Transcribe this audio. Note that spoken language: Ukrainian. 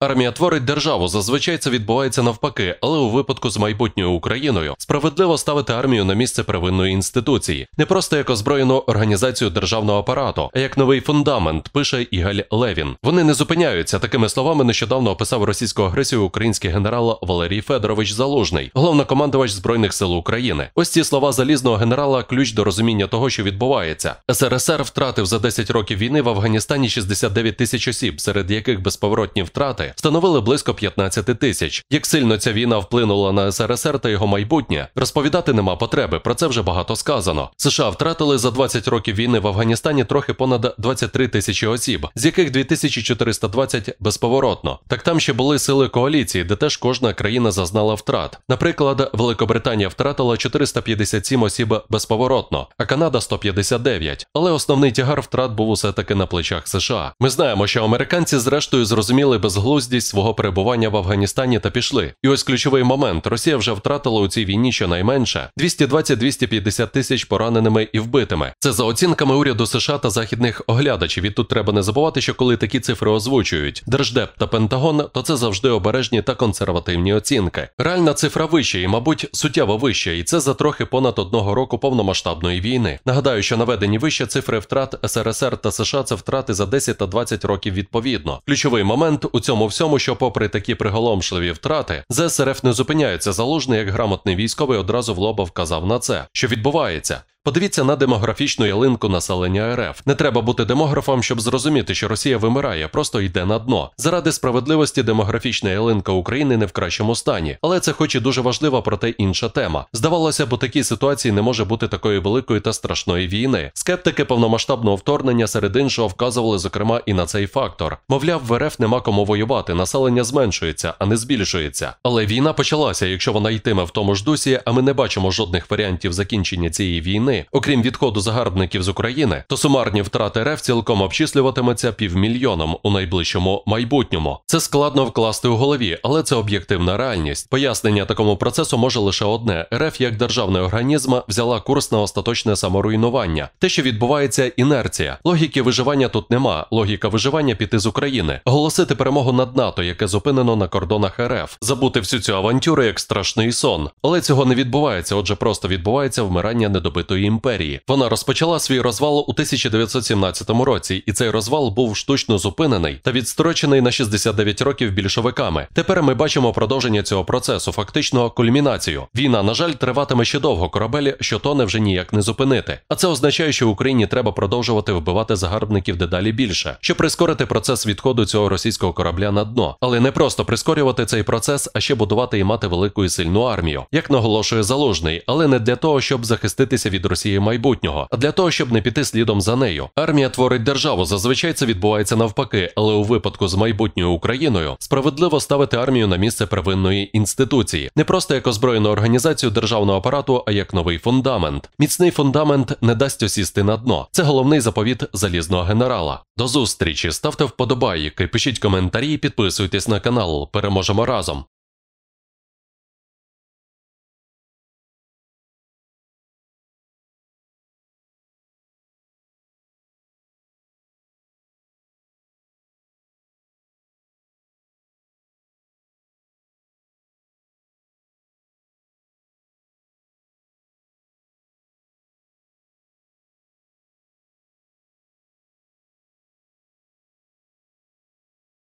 Армія творить державу. Зазвичай це відбувається навпаки, але у випадку з майбутньою Україною справедливо ставити армію на місце первинної інституції, не просто як озброєну організацію державного апарату, а як новий фундамент, пише Ігаль Левін. Вони не зупиняються. Такими словами нещодавно описав російську агресію український генерал Валерій Федорович Залужний, головнокомандувач збройних сил України. Ось ці слова залізного генерала ключ до розуміння того, що відбувається. СРСР втратив за 10 років війни в Афганістані 69 тисяч осіб, серед яких безповоротні втрати втрати становили близько 15 тисяч. Як сильно ця війна вплинула на СРСР та його майбутнє, розповідати нема потреби. Про це вже багато сказано. США втратили за 20 років війни в Афганістані трохи понад 23 тисячі осіб, з яких 2420 безповоротно. Так там ще були сили коаліції, де теж кожна країна зазнала втрат. Наприклад, Великобританія втратила 457 осіб безповоротно, а Канада 159. Але основний тягар втрат був усе таки на плечах США. Ми знаємо, що американці зрештою зрозуміли безглуздо безглуздість свого перебування в Афганістані та пішли. І ось ключовий момент: Росія вже втратила у цій війні щонайменше 220-250 тисяч пораненими і вбитими. Це за оцінками уряду США та західних оглядачів. І тут треба не забувати, що коли такі цифри озвучують держдеп та Пентагон, то це завжди обережні та консервативні оцінки. Реальна цифра вища і, мабуть, суттєво вища, і це за трохи понад одного року повномасштабної війни. Нагадаю, що наведені вище цифри втрат СРСР та США це втрати за 10 та 20 років відповідно. Ключовий момент у цьому тому всьому, що, попри такі приголомшливі втрати, ЗСРФ не зупиняється залужний, як грамотний військовий одразу в лоба вказав на це, що відбувається. Подивіться на демографічну ялинку населення РФ. Не треба бути демографом, щоб зрозуміти, що Росія вимирає, просто йде на дно. Заради справедливості демографічна ялинка України не в кращому стані, але це, хоч і дуже важлива, проте інша тема. Здавалося, бо такій ситуації не може бути такої великої та страшної війни. Скептики повномасштабного вторгнення серед іншого вказували, зокрема, і на цей фактор. Мовляв, в РФ нема кому воювати, населення зменшується, а не збільшується. Але війна почалася, якщо вона йтиме в тому ж дусі, а ми не бачимо жодних варіантів закінчення цієї війни війни, окрім відходу загарбників з України, то сумарні втрати РФ цілком обчислюватиметься півмільйоном у найближчому майбутньому. Це складно вкласти у голові, але це об'єктивна реальність. Пояснення такому процесу може лише одне: РФ як державний організм взяла курс на остаточне саморуйнування. Те, що відбувається, інерція. Логіки виживання тут нема. Логіка виживання піти з України, оголосити перемогу над НАТО, яке зупинено на кордонах РФ, забути всю цю авантюру як страшний сон. Але цього не відбувається, отже, просто відбувається вмирання недобитої імперії. Вона розпочала свій розвал у 1917 році, і цей розвал був штучно зупинений та відстрочений на 69 років більшовиками. Тепер ми бачимо продовження цього процесу, фактично кульмінацію. Війна, на жаль, триватиме ще довго. Корабель, що тоне вже ніяк не зупинити. А це означає, що Україні треба продовжувати вбивати загарбників дедалі більше, щоб прискорити процес відходу цього російського корабля на дно, але не просто прискорювати цей процес, а ще будувати і мати велику і сильну армію, як наголошує залужний, але не для того, щоб захиститися від Росії. Росії майбутнього, для того, щоб не піти слідом за нею. Армія творить державу. Зазвичай це відбувається навпаки, але у випадку з майбутньою Україною справедливо ставити армію на місце первинної інституції, не просто як озброєну організацію державного апарату, а як новий фундамент. Міцний фундамент не дасть осісти на дно. Це головний заповіт залізного генерала. До зустрічі ставте вподобайки, пишіть коментарі, підписуйтесь на канал. Переможемо разом.